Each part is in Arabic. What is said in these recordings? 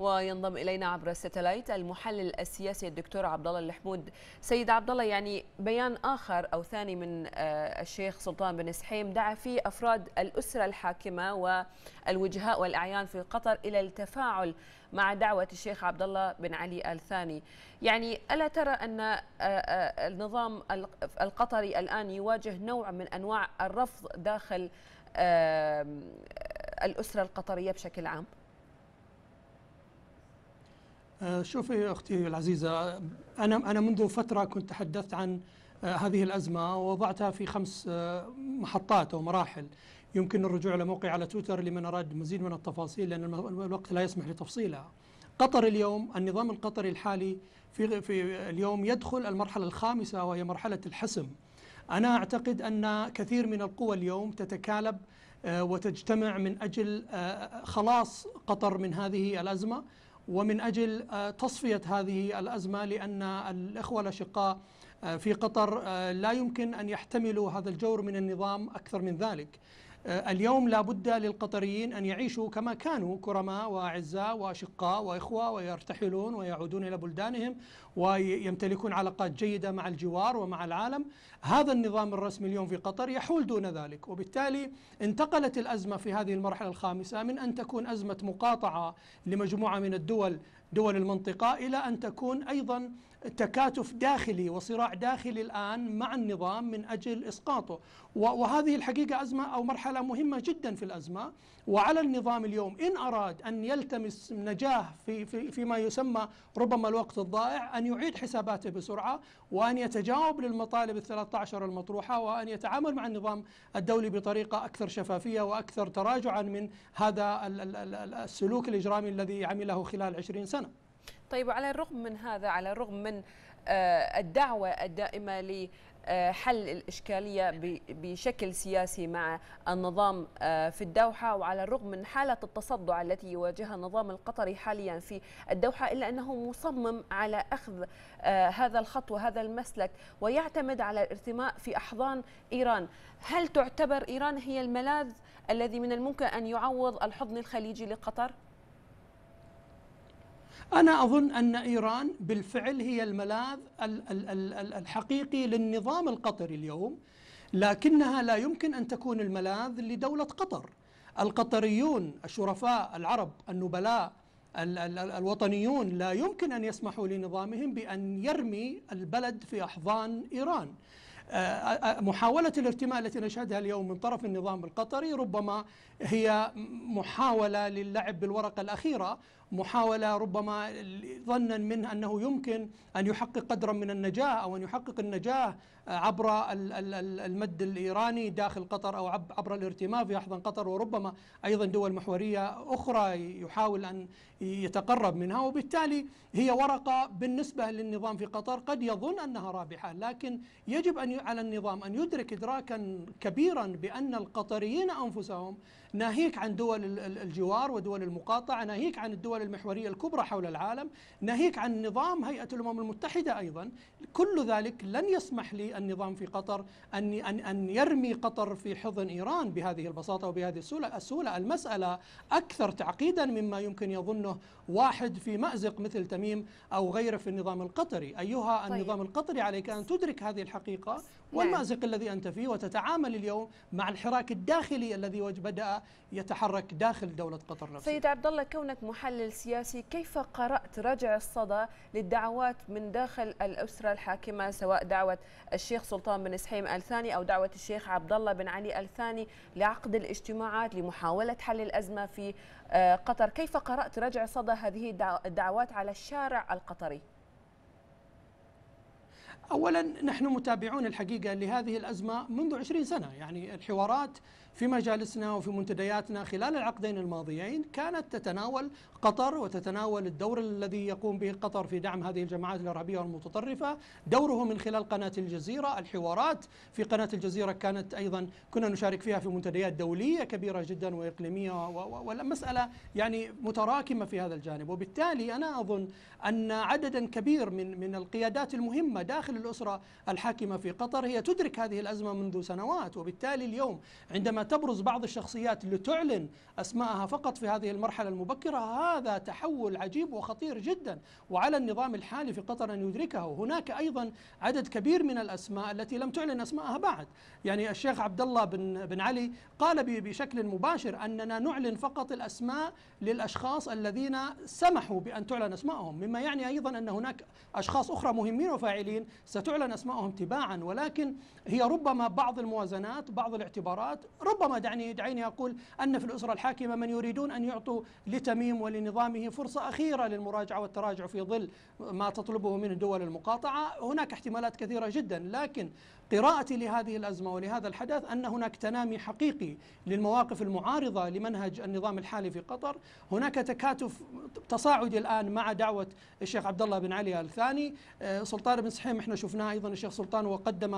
وينضم الينا عبر الستلايت المحلل السياسي الدكتور عبد الله الحمود سيد عبد الله يعني بيان اخر او ثاني من آه، الشيخ سلطان بن سحيم دعا فيه افراد الاسره الحاكمه والوجهاء والاعيان في قطر الى التفاعل مع دعوه الشيخ عبد الله بن علي ال ثاني يعني الا ترى ان آه، آه، النظام القطري الان يواجه نوع من انواع الرفض داخل الاسره القطريه بشكل عام آه، شوفي أختي العزيزة أنا أنا منذ فترة كنت تحدثت عن آه، هذه الأزمة ووضعتها في خمس آه، محطات أو مراحل يمكن الرجوع إلى موقعي على تويتر لمن أراد مزيد من التفاصيل لأن الوقت لا يسمح لتفصيلها قطر اليوم النظام القطري الحالي في, في اليوم يدخل المرحلة الخامسة وهي مرحلة الحسم أنا أعتقد أن كثير من القوى اليوم تتكالب وتجتمع من أجل خلاص قطر من هذه الأزمة ومن أجل آه، تصفية هذه الأزمة لأن الإخوة الأشقاء آه، في قطر آه، لا يمكن أن يحتملوا هذا الجور من النظام أكثر من ذلك آه، اليوم لابد للقطريين أن يعيشوا كما كانوا كرماء وأعزاء وأشقاء وإخوة ويرتحلون ويعودون إلى بلدانهم ويمتلكون علاقات جيدة مع الجوار ومع العالم هذا النظام الرسمي اليوم في قطر يحول دون ذلك وبالتالي انتقلت الأزمة في هذه المرحلة الخامسة من أن تكون أزمة مقاطعة لمجموعة من الدول دول المنطقة إلى أن تكون أيضا تكاتف داخلي وصراع داخلي الآن مع النظام من أجل إسقاطه وهذه الحقيقة أزمة أو مرحلة مهمة جدا في الأزمة وعلى النظام اليوم إن أراد أن يلتمس نجاة في, في فيما يسمى ربما الوقت الضائع أن يعيد حساباته بسرعة وأن يتجاوب للمطالب الثلاثة عشر المطروحة وأن يتعامل مع النظام الدولي بطريقة أكثر شفافية وأكثر تراجعا من هذا السلوك الإجرامي الذي عمله خلال 20 سنة طيب على الرغم من هذا على الرغم من آه، الدعوة الدائمة لحل الإشكالية بشكل سياسي مع النظام آه، في الدوحة وعلى الرغم من حالة التصدع التي يواجهها النظام القطري حاليا في الدوحة إلا أنه مصمم على أخذ آه، هذا الخط وهذا المسلك ويعتمد على الارتماء في أحضان إيران هل تعتبر إيران هي الملاذ الذي من الممكن أن يعوض الحضن الخليجي لقطر؟ أنا أظن أن إيران بالفعل هي الملاذ الحقيقي للنظام القطري اليوم لكنها لا يمكن أن تكون الملاذ لدولة قطر القطريون الشرفاء العرب النبلاء الوطنيون لا يمكن أن يسمحوا لنظامهم بأن يرمي البلد في أحضان إيران آه، آه، محاولة الارتماء التي نشهدها اليوم من طرف النظام القطري ربما هي محاولة للعب بالورقة الأخيرة محاولة ربما ظنا منه أنه يمكن أن يحقق قدرا من النجاة أو أن يحقق النجاة عبر المد الإيراني داخل قطر أو عبر الارتماء في أحضان قطر وربما أيضا دول محورية أخرى يحاول أن يتقرب منها وبالتالي هي ورقة بالنسبة للنظام في قطر قد يظن أنها رابحة لكن يجب أن على النظام أن يدرك إدراكا كبيرا بأن القطريين أنفسهم ناهيك عن دول الجوار ودول المقاطعة ناهيك عن الدول المحورية الكبرى حول العالم ناهيك عن نظام هيئة الأمم المتحدة أيضا كل ذلك لن يسمح لي النظام في قطر أن, أن, أن يرمي قطر في حضن إيران بهذه البساطة وبهذه السهولة المسألة أكثر تعقيدا مما يمكن يظنه واحد في مأزق مثل تميم أو غيره في النظام القطري أيها طيب. النظام القطري عليك أن تدرك هذه الحقيقة نعم. والمأزق نعم. الذي أنت فيه وتتعامل اليوم مع الحراك الداخلي الذي بدأ يتحرك داخل دولة قطر نفسها سيد عبد الله كونك محلل سياسي كيف قرأت رجع الصدى للدعوات من داخل الأسرة الحاكمة سواء دعوة الشيخ سلطان بن سحيم الثاني أو دعوة الشيخ عبد الله بن علي الثاني لعقد الاجتماعات لمحاولة حل الأزمة في آه، قطر كيف قرأت رجع صدى هذه الدعوات على الشارع القطري؟ اولا نحن متابعون الحقيقه لهذه الازمه منذ 20 سنه يعني الحوارات في مجالسنا وفي منتدياتنا خلال العقدين الماضيين كانت تتناول قطر وتتناول الدور الذي يقوم به قطر في دعم هذه الجماعات الارهابيه والمتطرفه، دوره من خلال قناه الجزيره، الحوارات في قناه الجزيره كانت ايضا كنا نشارك فيها في منتديات دوليه كبيره جدا واقليميه والمساله يعني متراكمه في هذا الجانب، وبالتالي انا اظن ان عددا كبير من من القيادات المهمه داخل الاسره الحاكمه في قطر هي تدرك هذه الازمه منذ سنوات، وبالتالي اليوم عندما عندما تبرز بعض الشخصيات لتعلن أسماءها فقط في هذه المرحلة المبكرة هذا تحول عجيب وخطير جدا وعلى النظام الحالي في قطر أن يدركه هناك أيضا عدد كبير من الأسماء التي لم تعلن أسماءها بعد يعني الشيخ عبد الله بن, بن علي قال بشكل مباشر أننا نعلن فقط الأسماء للأشخاص الذين سمحوا بأن تعلن أسمائهم مما يعني أيضا أن هناك أشخاص أخرى مهمين وفاعلين ستعلن أسمائهم تباعا ولكن هي ربما بعض الموازنات بعض الاعتبارات ربما دعني دعيني أقول أن في الأسرة الحاكمة من يريدون أن يعطوا لتميم ولنظامه فرصة أخيرة للمراجعة والتراجع في ظل ما تطلبه منه دول المقاطعة هناك احتمالات كثيرة جدا لكن قراءتي لهذه الأزمة ولهذا الحدث أن هناك تنامي حقيقي للمواقف المعارضة لمنهج النظام الحالي في قطر هناك تكاتف تصاعدي الآن مع دعوة الشيخ عبد الله بن علي الثاني آه، سلطان بن سحيم احنا شفناه أيضا الشيخ سلطان وقدم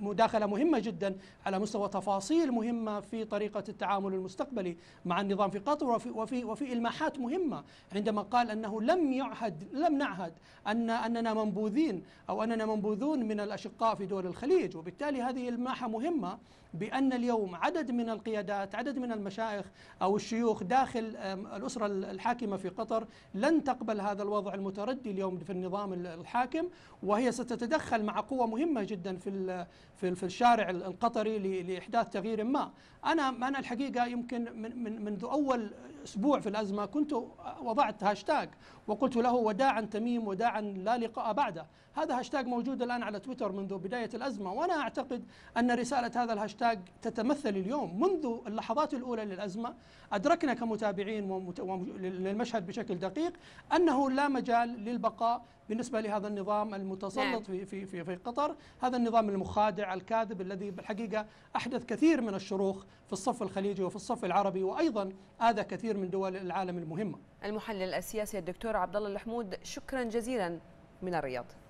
مداخلة مهمة جدا على مستوى تفاصيل مهمة في طريقة التعامل المستقبلي مع النظام في قطر وفي, وفي, وفي إلماحات مهمة عندما قال أنه لم يعهد لم نعهد أن أننا منبوذين أو أننا منبوذون من الأشقاء في دول الخليج وبالتالي هذه إلماحة مهمة بأن اليوم عدد من القيادات عدد من المشايخ أو الشيوخ داخل الأسرة الحاكمة في قطر لن تقبل هذا الوضع المتردي اليوم في النظام الحاكم وهي ستتدخل مع قوة مهمة جدا في في في الشارع القطري لاحداث تغيير ما انا انا الحقيقه يمكن من من منذ اول أسبوع في الأزمة كنت وضعت هاشتاج وقلت له وداعا تميم وداعا لا لقاء بعده هذا هاشتاج موجود الآن على تويتر منذ بداية الأزمة وأنا أعتقد أن رسالة هذا الهاشتاج تتمثل اليوم منذ اللحظات الأولى للأزمة أدركنا كمتابعين للمشهد بشكل دقيق أنه لا مجال للبقاء بالنسبة لهذا النظام المتسلط نعم. في, في, في, في قطر هذا النظام المخادع الكاذب الذي بالحقيقة أحدث كثير من الشروخ في الصف الخليجي وفي الصف العربي وأيضا آذى كثير كثير من دول العالم المهمة المحلل السياسي الدكتور عبد الله الحمود شكرا جزيلا من الرياض